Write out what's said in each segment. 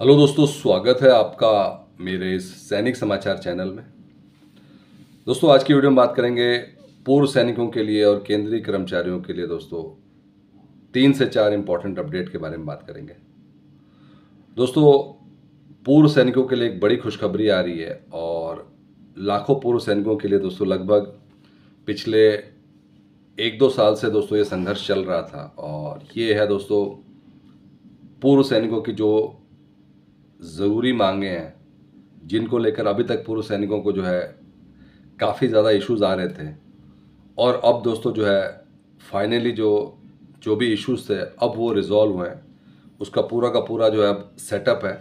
hello दोस्तों स्वागत है आपका मेरे इस सैनिक समाचार चैनल में दोस्तों आज की वीडियो में बात करेंगे पूर्व सैनिकों के लिए और केंद्रीय कर्मचारियों के लिए दोस्तों तीन से चार इम्पॉर्टेंट अपडेट के बारे में बात करेंगे दोस्तों पूर्व सैनिकों के लिए एक बड़ी खुशखबरी आ रही है और लाखों पूर्व सैनिकों के लिए दोस्तों लगभग पिछले एक दो साल से दोस्तों ये संघर्ष चल रहा था और ये है दोस्तों पूर्व सैनिकों की जो ज़रूरी मांगे हैं जिनको लेकर अभी तक पूर्व सैनिकों को जो है काफ़ी ज़्यादा इश्यूज़ आ रहे थे और अब दोस्तों जो है फाइनली जो जो भी इश्यूज़ थे अब वो रिज़ॉल्व हुए हैं उसका पूरा का पूरा जो है अब सेटअप है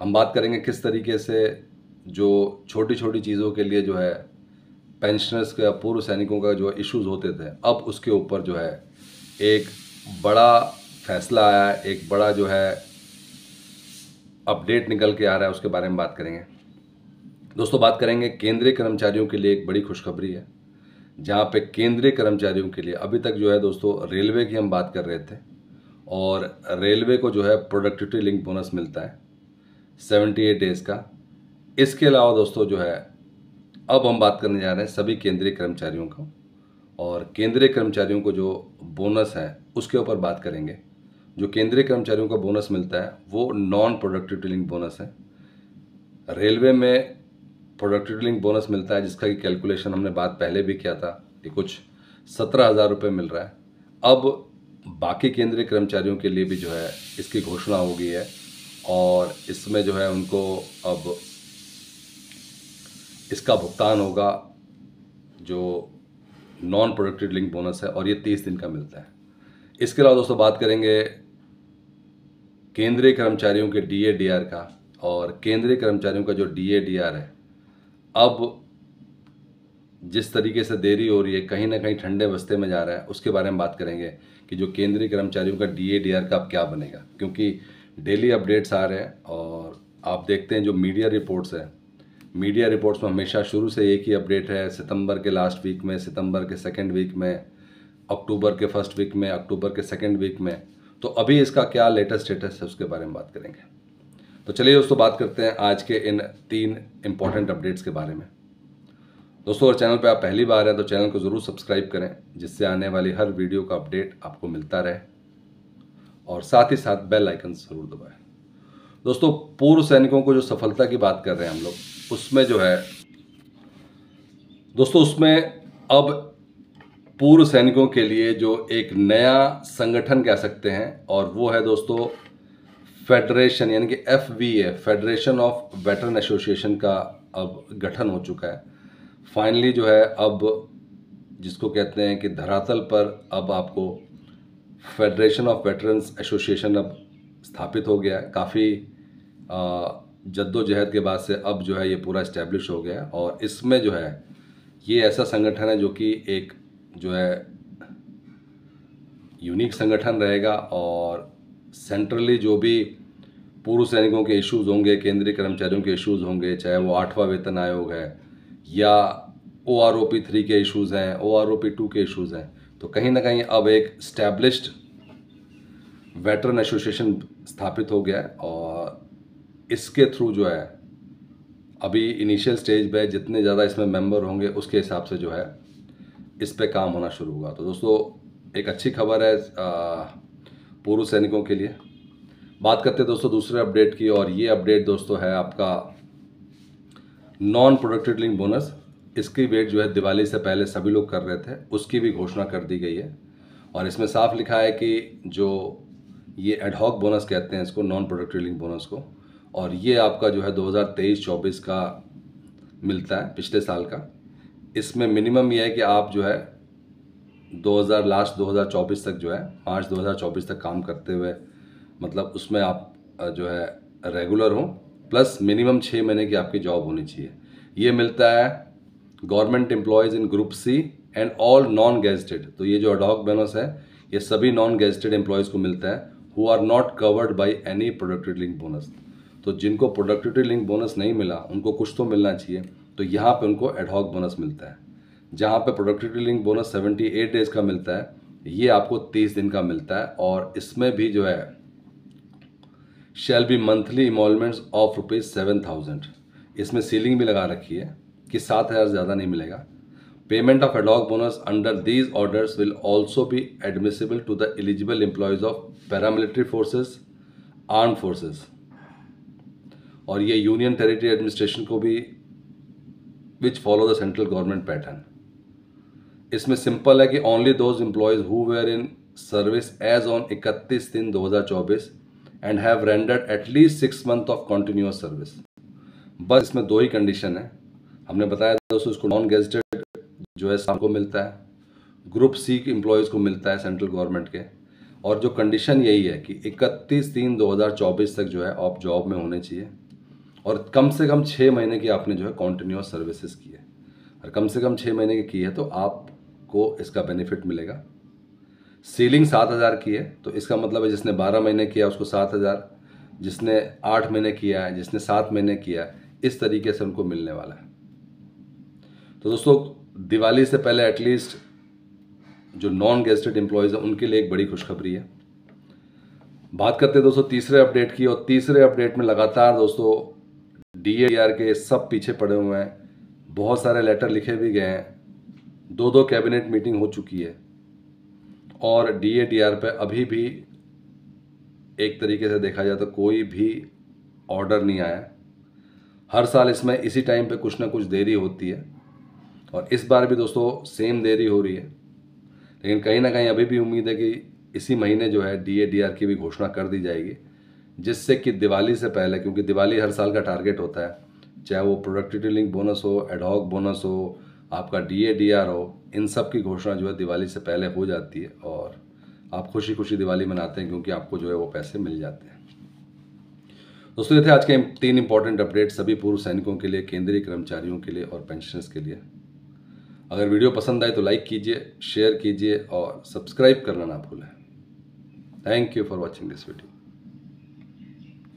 हम बात करेंगे किस तरीके से जो छोटी छोटी चीज़ों के लिए जो है पेंशनर्स के या पूर्व सैनिकों का जो इश्यूज़ होते थे अब उसके ऊपर जो है एक बड़ा फैसला आया एक बड़ा जो है अपडेट निकल के आ रहा है उसके बारे में बात करेंगे दोस्तों बात करेंगे केंद्रीय कर्मचारियों के लिए एक बड़ी खुशखबरी है जहाँ पे केंद्रीय कर्मचारियों के लिए अभी तक जो है दोस्तों रेलवे की हम बात कर रहे थे और रेलवे को जो है प्रोडक्टिविटी लिंक बोनस मिलता है सेवेंटी एट डेज़ का इसके अलावा दोस्तों जो है अब हम बात करने जा रहे हैं सभी केंद्रीय कर्मचारियों का और केंद्रीय कर्मचारियों को जो बोनस है उसके ऊपर बात करेंगे जो केंद्रीय कर्मचारियों का बोनस मिलता है वो नॉन प्रोडक्टिविटी लिंक बोनस है रेलवे में प्रोडक्टिविटी लिंक बोनस मिलता है जिसका कि कैलकुलेशन हमने बात पहले भी किया था कि कुछ सत्रह हज़ार रुपये मिल रहा है अब बाकी केंद्रीय कर्मचारियों के लिए भी जो है इसकी घोषणा हो गई है और इसमें जो है उनको अब इसका भुगतान होगा जो नॉन प्रोडक्टिव लिंक बोनस है और ये तीस दिन का मिलता है इसके अलावा दोस्तों बात करेंगे केंद्रीय कर्मचारियों के डी ए डी आर का और केंद्रीय कर्मचारियों का जो डी ए डी आर है अब जिस तरीके से देरी हो रही है कहीं ना कहीं ठंडे बस्ते में जा रहा है उसके बारे में बात करेंगे कि जो केंद्रीय कर्मचारियों का डी ए डी आर का अब क्या बनेगा क्योंकि डेली अपडेट्स आ रहे हैं और आप देखते हैं जो मीडिया रिपोर्ट्स हैं मीडिया रिपोर्ट्स में हमेशा शुरू से एक ही अपडेट है सितंबर के लास्ट वीक में सितंबर के सेकेंड वीक में अक्टूबर के फर्स्ट वीक में अक्टूबर के सेकेंड वीक में तो अभी इसका क्या लेटेस्ट स्टेटस है उसके बारे में बात करेंगे तो चलिए दोस्तों बात करते हैं आज के इन तीन इंपॉर्टेंट अपडेट्स के बारे में दोस्तों अगर चैनल पर आप पहली बार हैं तो चैनल को ज़रूर सब्सक्राइब करें जिससे आने वाली हर वीडियो का अपडेट आपको मिलता रहे और साथ ही साथ बेल आइकन ज़रूर दबाएं दोस्तों पूर्व सैनिकों को जो सफलता की बात कर रहे हैं हम लोग उसमें जो है दोस्तों उसमें अब पूर्व सैनिकों के लिए जो एक नया संगठन कह सकते हैं और वो है दोस्तों फेडरेशन यानी कि F V A federation of veteran association का अब गठन हो चुका है फाइनली जो है अब जिसको कहते हैं कि धरातल पर अब आपको फेडरेशन ऑफ वेटरन एसोसिएशन अब स्थापित हो गया है काफ़ी जद्दोजहद के बाद से अब जो है ये पूरा इस्टेब्लिश हो गया और इसमें जो है ये ऐसा संगठन है जो कि एक जो है यूनिक संगठन रहेगा और सेंट्रली जो भी पूर्व सैनिकों के इश्यूज होंगे केंद्रीय कर्मचारियों के इश्यूज होंगे चाहे वो आठवां वेतन आयोग है या O R O P three के इश्यूज़ हैं O R O P two के इश्यूज़ हैं तो कहीं ना कहीं अब एक स्टैब्लिश्ड वेटरन एसोसिएशन स्थापित हो गया है और इसके थ्रू जो है अभी इनिशियल स्टेज पे जितने ज़्यादा इसमें मेंबर होंगे उसके हिसाब से जो है इस पर काम होना शुरू होगा तो दोस्तों एक अच्छी खबर है पूर्व सैनिकों के लिए बात करते हैं दोस्तों दूसरे अपडेट की और ये अपडेट दोस्तों है आपका नॉन प्रोडक्टेड लिंक बोनस इसकी वेट जो है दिवाली से पहले सभी लोग कर रहे थे उसकी भी घोषणा कर दी गई है और इसमें साफ लिखा है कि जो ये एडहॉक बोनस कहते हैं इसको नॉन प्रोडक्टेड लिंक बोनस को और ये आपका जो है 2023-24 का मिलता है पिछले साल का इसमें मिनिमम ये है कि आप जो है 2000 लास्ट 2024 तक जो है मार्च 2024 तक काम करते हुए मतलब उसमें आप जो है रेगुलर हों प्लस मिनिमम छः महीने की आपकी जॉब होनी चाहिए ये मिलता है government employees in group C and all non gazetted तो ये जो अडॉक बोनस है ये सभी नॉन गेजटेड एम्प्लॉयज़ को मिलता है who are not covered by any productive link bonus तो जिनको प्रोडक्टिविटी लिंक बोनस नहीं मिला उनको कुछ तो मिलना चाहिए तो यहाँ पे उनको एडहॉक बोनस मिलता है जहाँ पे प्रोडक्टिविटी लिंक बोनस 78 डेज का मिलता है ये आपको 30 दिन का मिलता है और इसमें भी जो है shall be monthly emoluments of rupees seven thousand इसमें सीलिंग भी लगा रखी है कि सात हज़ार ज़्यादा नहीं मिलेगा payment of adhoc bonus under these orders will also भी admissible to the eligible employees of paramilitary forces arm forces और ये यूनियन टेरिटरी एडमिनिस्ट्रेशन को भी which follow the central government pattern इसमें सिंपल है कि only those employees who were in service as on इकतीस दिन चौबीस and have rendered at least six month of continuous service बस इसमें दो ही कंडीशन है हमने बताया दोस्तों इसको नॉन गेजेटेड जो है सबको मिलता है ग्रुप सी के एम्प्लॉयज़ को मिलता है सेंट्रल गवर्नमेंट के और जो कंडीशन यही है कि इकतीस तीन दो हजार चौबीस तक जो है आप जॉब में होने चाहिए और कम से कम छः महीने की आपने जो है कॉन्टीन्यूस सर्विसेज की है और कम से कम छः महीने की की है तो आपको इसका बेनिफिट मिलेगा सीलिंग सात हज़ार की है तो इसका मतलब है जिसने बारह महीने किया उसको सात हज़ार जिसने आठ महीने किया है जिसने सात महीने किया है इस तरीके से उनको मिलने वाला है तो दोस्तों दिवाली से पहले एटलीस्ट जो नॉन गेस्टेड एम्प्लॉयज़ हैं उनके लिए एक बड़ी खुशखबरी है बात करते हैं दोस्तों तीसरे अपडेट की और तीसरे अपडेट में लगातार दोस्तों डीएआर के सब पीछे पड़े हुए हैं बहुत सारे लेटर लिखे भी गए हैं दो दो कैबिनेट मीटिंग हो चुकी है और डी ए डी आर पर अभी भी एक तरीके से देखा जाए तो कोई भी ऑर्डर नहीं आया हर साल इसमें इसी टाइम पे कुछ ना कुछ देरी होती है और इस बार भी दोस्तों सेम देरी हो रही है लेकिन कहीं ना कहीं अभी भी उम्मीद है कि इसी महीने जो है डी ए डी आर की भी घोषणा कर दी जाएगी जिससे कि दिवाली से पहले क्योंकि दिवाली हर साल का टारगेट होता है चाहे वो प्रोडक्टिविटी लिंक बोनस हो एडॉक बोनस हो आपका डी ए डी आर हो इन सब की घोषणा जो है दिवाली से पहले हो जाती है और आप खुशी खुशी दिवाली मनाते हैं क्योंकि आपको जो है वो पैसे मिल जाते हैं दोस्तों ये थे आज के तीन इंपॉर्टेंट अपडेट सभी पूर्व सैनिकों के लिए केंद्रीय कर्मचारियों के लिए और पेंशनर्स के लिए अगर वीडियो पसंद आए तो लाइक कीजिए शेयर कीजिए और सब्सक्राइब करना ना भूलें thank you for watching this video